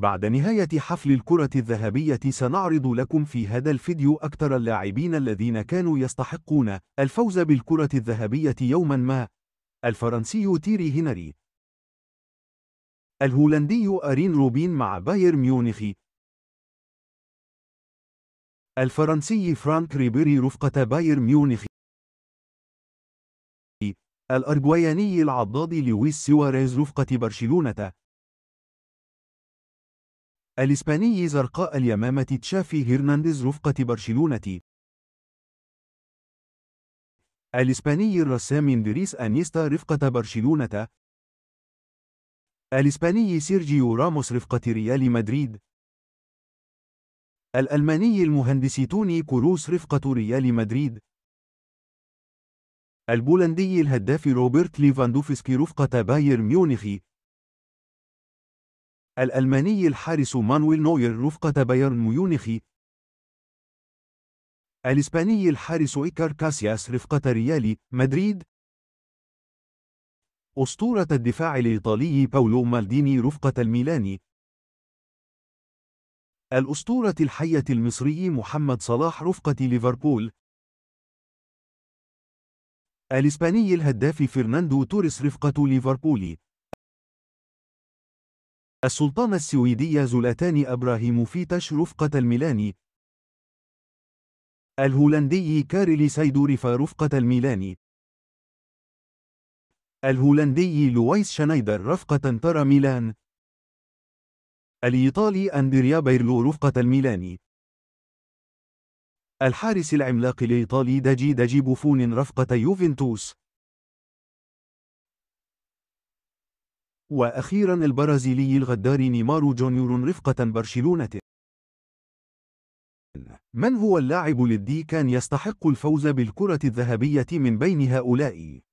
بعد نهاية حفل الكرة الذهبية سنعرض لكم في هذا الفيديو أكثر اللاعبين الذين كانوا يستحقون الفوز بالكرة الذهبية يوما ما الفرنسي تيري هنري الهولندي أرين روبين مع باير ميونخ الفرنسي فرانك ريبيري رفقة باير ميونخ الأرجواياني العضاد لويس سواريز رفقة برشلونة الإسباني زرقاء اليمامة تشافي هرنانديز رفقة برشلونة الإسباني الرسام إندريس أنيستا رفقة برشلونة الإسباني سيرجيو راموس رفقة ريال مدريد الألماني المهندس توني كروس رفقة ريال مدريد البولندي الهداف روبرت ليفاندوفسكي رفقة باير ميونخ الألماني الحارس مانويل نوير رفقة بايرن ميونخ الإسباني الحارس إيكار كاسياس رفقة ريال مدريد أسطورة الدفاع الإيطالي باولو مالديني رفقة الميلان الأسطورة الحية المصري محمد صلاح رفقة ليفربول الإسباني الهداف فرناندو توريس رفقة ليفربول السلطان السويدي زولتان أبراهيم فيتش رفقة الميلاني الهولندي كارلي سيدوريفا رفقة الميلاني الهولندي لويس شنايدر رفقة ترى ميلان الإيطالي أندريا بيرلو رفقة الميلاني الحارس العملاق الإيطالي داجي داجي بوفون رفقة يوفنتوس وأخيرا البرازيلي الغدار نيمار جونيور رفقة برشلونة من هو اللاعب للدي كان يستحق الفوز بالكرة الذهبية من بين هؤلاء؟